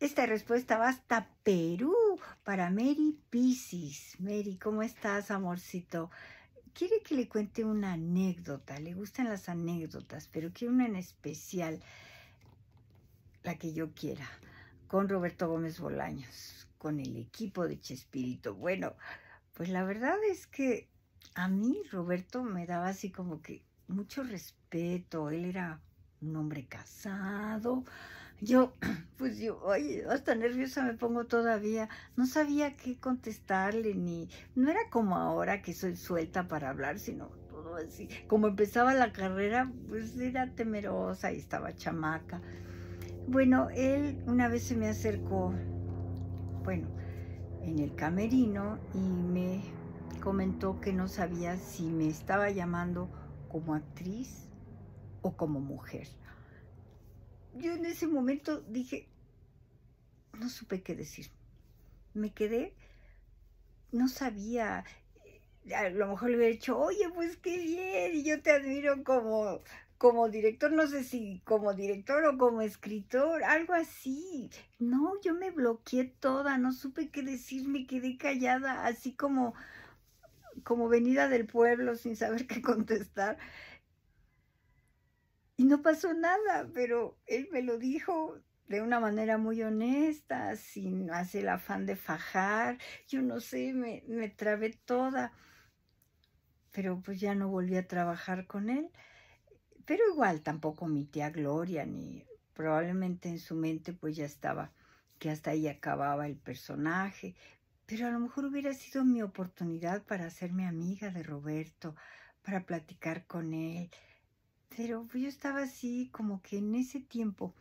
Esta respuesta va hasta Perú para Mary Pisces. Mary, ¿cómo estás, amorcito? Quiere que le cuente una anécdota. Le gustan las anécdotas, pero quiere una en especial, la que yo quiera, con Roberto Gómez Bolaños, con el equipo de Chespirito. Bueno, pues la verdad es que a mí Roberto me daba así como que mucho respeto. Él era un hombre casado, yo, pues yo, oye, hasta nerviosa me pongo todavía. No sabía qué contestarle, ni... No era como ahora que soy suelta para hablar, sino todo así. Como empezaba la carrera, pues era temerosa y estaba chamaca. Bueno, él una vez se me acercó, bueno, en el camerino y me comentó que no sabía si me estaba llamando como actriz o como mujer yo en ese momento dije, no supe qué decir. Me quedé, no sabía, eh, a lo mejor le hubiera dicho, oye, pues qué bien, y yo te admiro como, como director, no sé si como director o como escritor, algo así. No, yo me bloqueé toda, no supe qué decir, me quedé callada, así como, como venida del pueblo sin saber qué contestar. Y no pasó nada, pero él me lo dijo de una manera muy honesta, sin hacer el afán de fajar. Yo no sé, me, me trabé toda. Pero pues ya no volví a trabajar con él. Pero igual tampoco mi tía Gloria, ni probablemente en su mente pues ya estaba, que hasta ahí acababa el personaje. Pero a lo mejor hubiera sido mi oportunidad para hacerme amiga de Roberto, para platicar con él, pero pues, yo estaba así como que en ese tiempo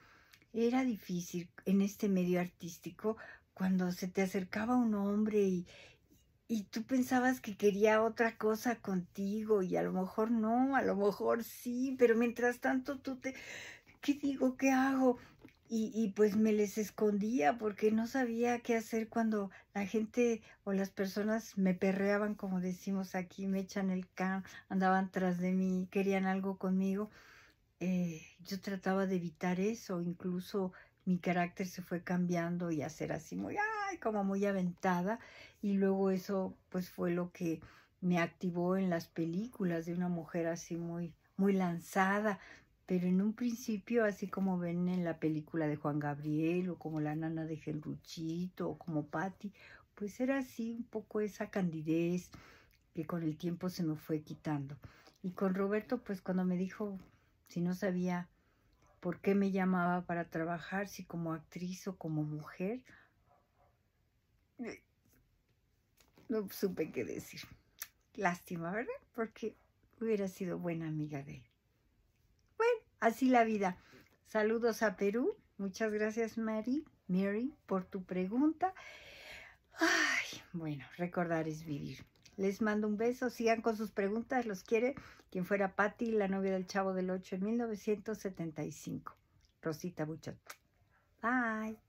era difícil en este medio artístico cuando se te acercaba un hombre y, y tú pensabas que quería otra cosa contigo y a lo mejor no, a lo mejor sí, pero mientras tanto tú te, ¿qué digo? ¿Qué hago? y, pues me les escondía porque no sabía qué hacer cuando la gente o las personas me perreaban, como decimos aquí, me echan el can, andaban tras de mí, querían algo conmigo. Eh, yo trataba de evitar eso, incluso mi carácter se fue cambiando y a ser así muy, ay, como muy aventada. Y luego eso pues fue lo que me activó en las películas de una mujer así muy, muy lanzada, pero en un principio, así como ven en la película de Juan Gabriel o como la nana de Genruchito o como Patti, pues era así un poco esa candidez que con el tiempo se me fue quitando. Y con Roberto, pues cuando me dijo si no sabía por qué me llamaba para trabajar, si como actriz o como mujer, eh, no supe qué decir. Lástima, ¿verdad? Porque hubiera sido buena amiga de él. Así la vida. Saludos a Perú. Muchas gracias, Mary, Mary, por tu pregunta. Ay, bueno, recordar es vivir. Les mando un beso. Sigan con sus preguntas. Los quiere quien fuera Patty, la novia del Chavo del 8 en 1975. Rosita Buchot. Bye.